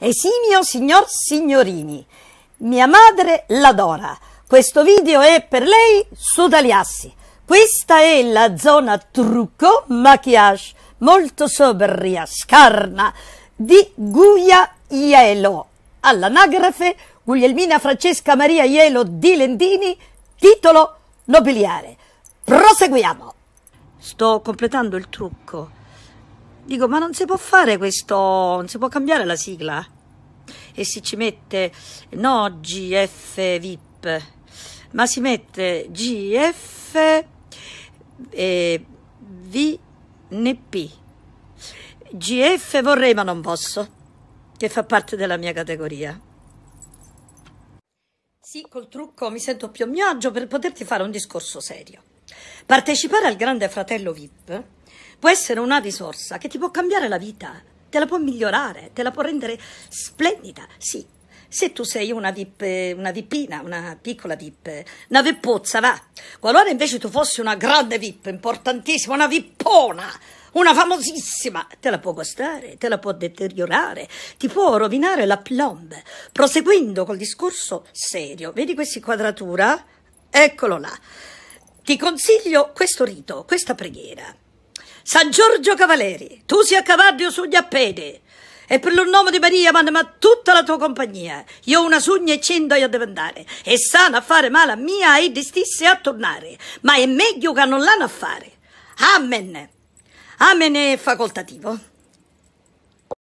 Esimio signor signorini, mia madre l'adora. Questo video è per lei su Daliassi. Questa è la zona trucco maquillage molto sobria, scarna, di Guglia Ielo. All'anagrafe Guglielmina Francesca Maria Ielo di Lendini, titolo nobiliare. Proseguiamo. Sto completando il trucco Dico, ma non si può fare questo, non si può cambiare la sigla? E si ci mette, no GF VIP, ma si mette GF eh, VNP. GF vorrei ma non posso, che fa parte della mia categoria. Sì, col trucco mi sento più a mio agio per poterti fare un discorso serio. Partecipare al Grande Fratello VIP può essere una risorsa che ti può cambiare la vita, te la può migliorare, te la può rendere splendida, sì. Se tu sei una, VIP, una VIPina, una piccola VIP, una veppozza, va. Qualora invece tu fossi una grande VIP, importantissima, una vippona, una famosissima, te la può costare, te la può deteriorare, ti può rovinare la plomb. Proseguendo col discorso serio, vedi questa inquadratura? Eccolo là. Ti consiglio questo rito, questa preghiera. San Giorgio Cavalieri, tu sia a cavallo sugli appedi. E per il nome di Maria, ma tutta la tua compagnia. Io una sugna e cento io devo andare. E sana a fare male a mia e di stesse a tornare. Ma è meglio che non l'hanno a fare. Amen. Amen è facoltativo.